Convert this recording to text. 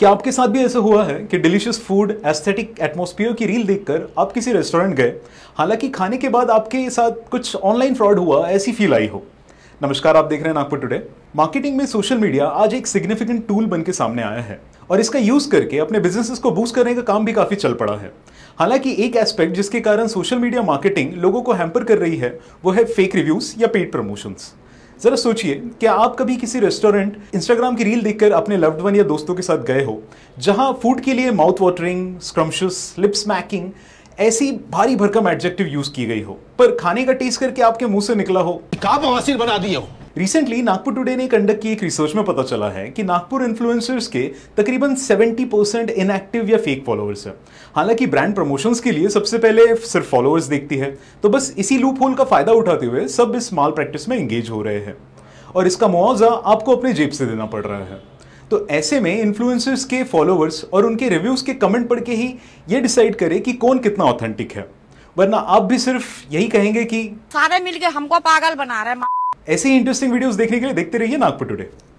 क्या आपके साथ भी ऐसा हुआ है कि डिलीशियस फूड एस्थेटिक एटमोस्फियर की रील देखकर आप किसी रेस्टोरेंट गए हालांकि खाने के बाद आपके साथ कुछ ऑनलाइन फ्रॉड हुआ ऐसी फील आई हो नमस्कार आप देख रहे हैं नागपुर टुडे मार्केटिंग में सोशल मीडिया आज एक सिग्निफिकेंट टूल बन के सामने आया है और इसका यूज करके अपने बिजनेसेस को बूस्ट करने का काम भी काफी चल पड़ा है हालांकि एक एस्पेक्ट जिसके कारण सोशल मीडिया मार्केटिंग लोगों को हैम्पर कर रही है वो है फेक रिव्यूज या पेड प्रमोशंस जरा सोचिए कि आप कभी किसी रेस्टोरेंट इंस्टाग्राम की रील देखकर अपने लव्ड वन या दोस्तों के साथ गए हो जहां फूड के लिए mouth watering scrumptious lip smacking ऐसी भारी भरकम एडजेक्टिव यूज की गई हो पर खाने का टेस्ट करके आपके मुंह से निकला हो बना दिए हो रिसेंटली नागपुर टुडे ने कंडक्ट की एक रिसर्च में पता चला है कि नागपुर इन्फ्लुएंसर्स के तकरीबन 70 परसेंट इनएक्टिव या फेक फॉलोअर्स हैं हालांकि ब्रांड प्रमोशंस के लिए सबसे पहले सिर्फ फॉलोअर्स देखती है तो बस इसी लूप होल का फायदा उठाते हुए सब इस माल प्रैक्टिस में एंगेज हो रहे हैं और इसका मुआवजा आपको अपने जेब से देना पड़ रहा है तो ऐसे में इन्फ्लुएंसर्स के फॉलोअर्स और उनके रिव्यूज़ के कमेंट पढ़ के ही ये डिसाइड करे कि कौन कितना ऑथेंटिक है वरना आप भी सिर्फ यही कहेंगे कि सारे मिलके हमको पागल बना रहे हैं ऐसे ही इंटरेस्टिंग वीडियोस देखने के लिए देखते रहिए नागपुर टुडे